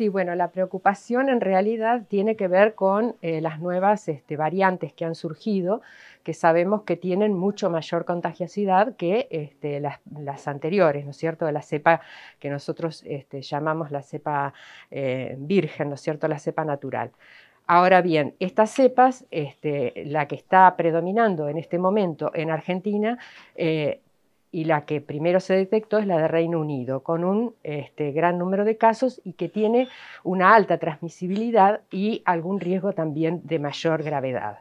Sí, bueno, la preocupación en realidad tiene que ver con eh, las nuevas este, variantes que han surgido, que sabemos que tienen mucho mayor contagiosidad que este, las, anteriores, ¿no es cierto? De la cepa que nosotros este, llamamos la cepa eh, virgen, ¿no es cierto? La cepa natural. Ahora bien, estas cepas, este, la que está predominando en este momento en Argentina, eh, y la que primero se detectó es la de Reino Unido, con un este, gran número de casos y que tiene una alta transmisibilidad y algún riesgo también de mayor gravedad.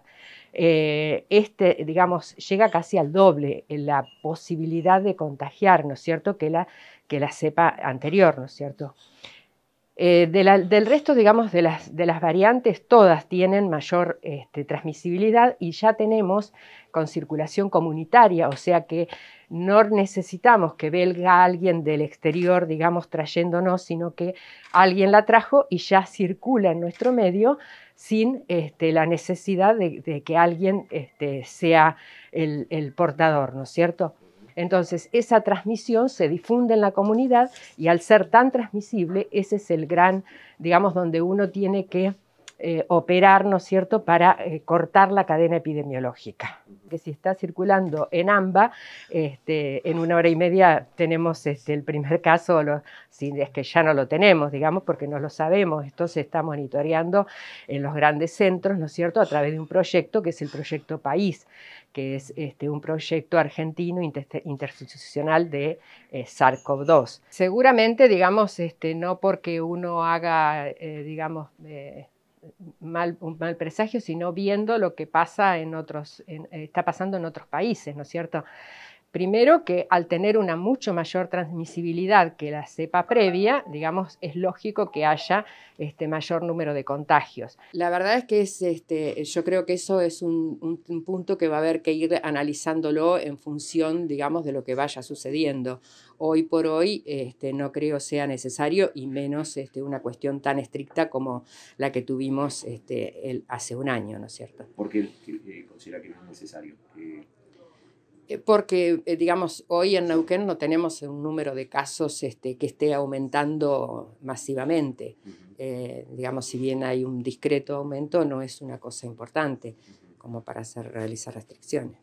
Eh, este, digamos, llega casi al doble en la posibilidad de contagiar, ¿no es cierto?, que la, que la cepa anterior, ¿no es cierto? Eh, del resto, digamos, de las, variantes, todas tienen mayor este, transmisibilidad y ya tenemos con circulación comunitaria, o sea que no necesitamos que venga alguien del exterior, digamos, trayéndonos, sino que alguien la trajo y ya circula en nuestro medio sin este, la necesidad de, que alguien este, sea el, el portador, ¿no es cierto? Entonces, esa transmisión se difunde en la comunidad y al ser tan transmisible, ese es el gran, digamos, donde uno tiene que eh, operar, ¿no es cierto?, para eh, cortar la cadena epidemiológica. Que si está circulando en AMBA, este, en una hora y media tenemos este, el primer caso, si es que ya no lo tenemos, digamos, porque no lo sabemos, esto se está monitoreando en los grandes centros, ¿no es cierto?, a través de un proyecto que es el proyecto País, que es este, un proyecto argentino interinstitucional de eh, SARS-CoV-2. Seguramente, digamos, este, no porque uno haga, digamos, mal, un mal presagio, sino viendo lo que pasa en otros, en, eh, está pasando en otros países, ¿no es cierto? Primero que al tener una mucho mayor transmisibilidad que la cepa previa, digamos, es lógico que haya este mayor número de contagios. La verdad es que es, este, yo creo que eso es un, punto que va a haber que ir analizándolo en función, digamos, de lo que vaya sucediendo. Hoy por hoy este, no creo sea necesario y menos este, una cuestión tan estricta como la que tuvimos este, hace un año, ¿no es cierto? ¿Por qué eh, considera que no es necesario? Eh, eh, porque, eh, digamos, hoy en Neuquén no tenemos un número de casos este, que esté aumentando masivamente. Eh, digamos, si bien hay un discreto aumento, no es una cosa importante como para hacer, realizar restricciones.